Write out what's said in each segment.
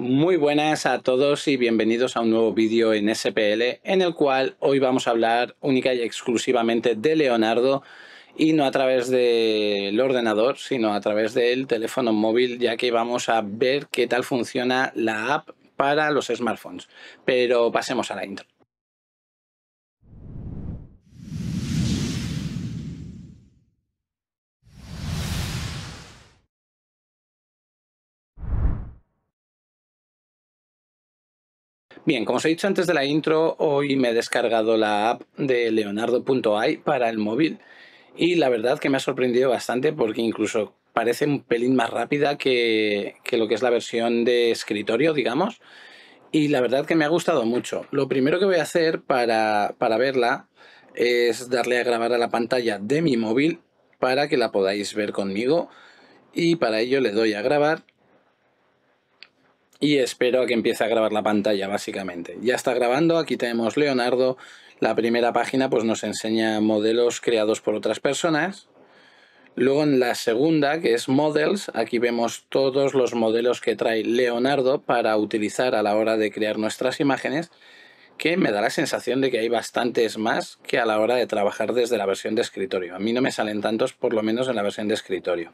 Muy buenas a todos y bienvenidos a un nuevo vídeo en SPL en el cual hoy vamos a hablar única y exclusivamente de Leonardo y no a través del ordenador sino a través del teléfono móvil ya que vamos a ver qué tal funciona la app para los smartphones. Pero pasemos a la intro. Bien, como os he dicho antes de la intro, hoy me he descargado la app de leonardo.ai para el móvil y la verdad que me ha sorprendido bastante porque incluso parece un pelín más rápida que, lo que es la versión de escritorio, digamos, y la verdad que me ha gustado mucho. Lo primero que voy a hacer para, para verla es darle a grabar a la pantalla de mi móvil para que la podáis ver conmigo y para ello le doy a grabar y espero a que empiece a grabar la pantalla básicamente. Ya está grabando, aquí tenemos Leonardo, la primera página pues nos enseña modelos creados por otras personas. Luego en la segunda, que es Models, aquí vemos todos los modelos que trae Leonardo para utilizar a la hora de crear nuestras imágenes, que me da la sensación de que hay bastantes más que a la hora de trabajar desde la versión de escritorio. A mí no me salen tantos, por lo menos en la versión de escritorio.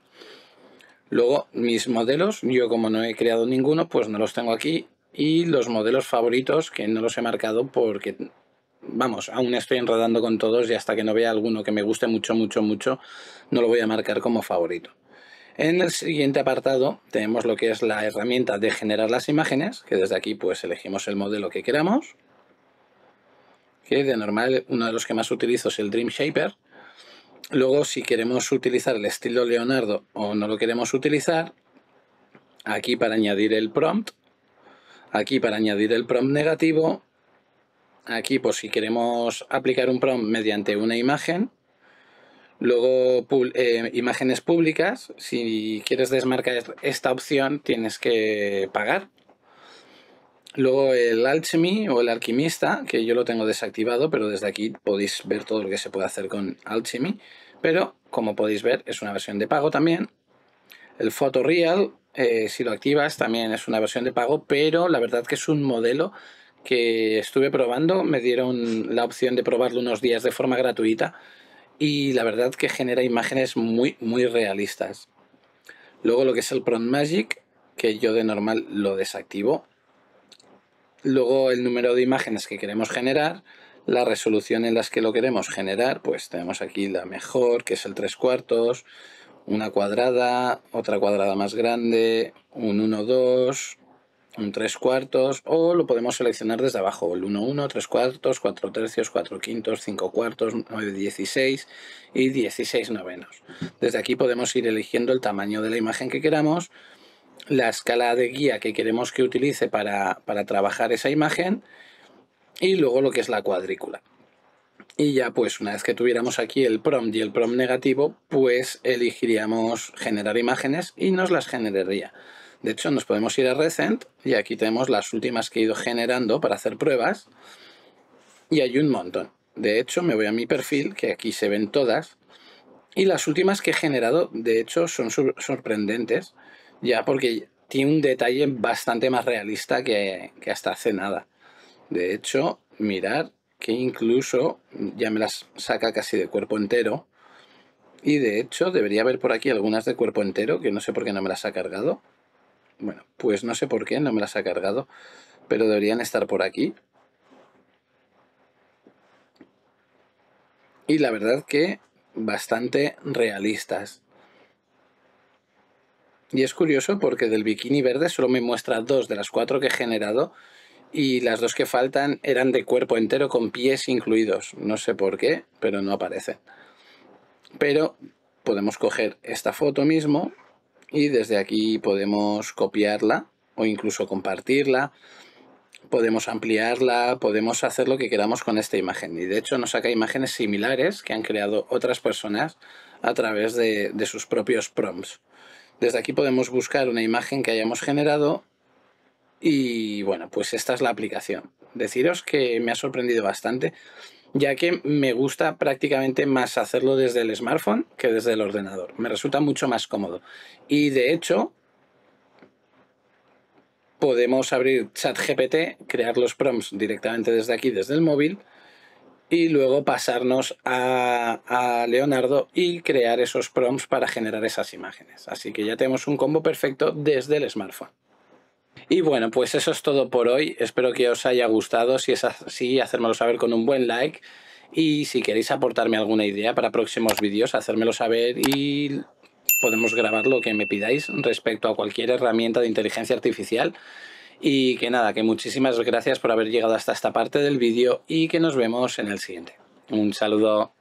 Luego, mis modelos, yo como no he creado ninguno, pues no los tengo aquí. Y los modelos favoritos, que no los he marcado porque, vamos, aún estoy enredando con todos y hasta que no vea alguno que me guste mucho, mucho, mucho, no lo voy a marcar como favorito. En el siguiente apartado tenemos lo que es la herramienta de generar las imágenes, que desde aquí pues elegimos el modelo que queramos. Que de normal uno de los que más utilizo es el Dream Shaper, Luego, si queremos utilizar el estilo Leonardo o no lo queremos utilizar, aquí para añadir el prompt, aquí para añadir el prompt negativo, aquí por pues, si queremos aplicar un prompt mediante una imagen, luego eh, imágenes públicas, si quieres desmarcar esta opción tienes que pagar. Luego el Alchemy o el Alquimista, que yo lo tengo desactivado, pero desde aquí podéis ver todo lo que se puede hacer con Alchemy. Pero, como podéis ver, es una versión de pago también. El Photoreal, eh, si lo activas, también es una versión de pago, pero la verdad que es un modelo que estuve probando. Me dieron la opción de probarlo unos días de forma gratuita y la verdad que genera imágenes muy, muy realistas. Luego lo que es el Prompt Magic, que yo de normal lo desactivo. Luego el número de imágenes que queremos generar, la resolución en las que lo queremos generar, pues tenemos aquí la mejor, que es el 3 cuartos, una cuadrada, otra cuadrada más grande, un 1, 2, un 3 cuartos, o lo podemos seleccionar desde abajo, el 1, 1, 3 cuartos, 4 tercios, 4 quintos, 5 cuartos, 9, 16 y 16 novenos. Desde aquí podemos ir eligiendo el tamaño de la imagen que queramos, la escala de guía que queremos que utilice para, para trabajar esa imagen y luego lo que es la cuadrícula. Y ya pues una vez que tuviéramos aquí el prompt y el prompt negativo, pues elegiríamos generar imágenes y nos las generaría. De hecho, nos podemos ir a Recent y aquí tenemos las últimas que he ido generando para hacer pruebas. Y hay un montón. De hecho, me voy a mi perfil, que aquí se ven todas. Y las últimas que he generado, de hecho, son sorprendentes, ya porque tiene un detalle bastante más realista que, que hasta hace nada. De hecho, mirar que incluso ya me las saca casi de cuerpo entero. Y de hecho, debería haber por aquí algunas de cuerpo entero, que no sé por qué no me las ha cargado. Bueno, pues no sé por qué no me las ha cargado, pero deberían estar por aquí. Y la verdad que bastante realistas. Y es curioso porque del bikini verde solo me muestra dos de las cuatro que he generado y las dos que faltan eran de cuerpo entero con pies incluidos. No sé por qué, pero no aparecen. Pero podemos coger esta foto mismo y desde aquí podemos copiarla o incluso compartirla. Podemos ampliarla, podemos hacer lo que queramos con esta imagen. Y de hecho nos saca imágenes similares que han creado otras personas a través de, sus propios prompts. Desde aquí podemos buscar una imagen que hayamos generado y bueno, pues esta es la aplicación. Deciros que me ha sorprendido bastante, ya que me gusta prácticamente más hacerlo desde el smartphone que desde el ordenador. Me resulta mucho más cómodo. Y de hecho, podemos abrir ChatGPT, crear los prompts directamente desde aquí, desde el móvil, y luego pasarnos a, Leonardo y crear esos prompts para generar esas imágenes. Así que ya tenemos un combo perfecto desde el smartphone. Y bueno, pues eso es todo por hoy. Espero que os haya gustado. Si es así, hacérmelo saber con un buen like. Y si queréis aportarme alguna idea para próximos vídeos, hacérmelo saber y podemos grabar lo que me pidáis respecto a cualquier herramienta de inteligencia artificial. Y que nada, que muchísimas gracias por haber llegado hasta esta parte del vídeo y que nos vemos en el siguiente. Un saludo.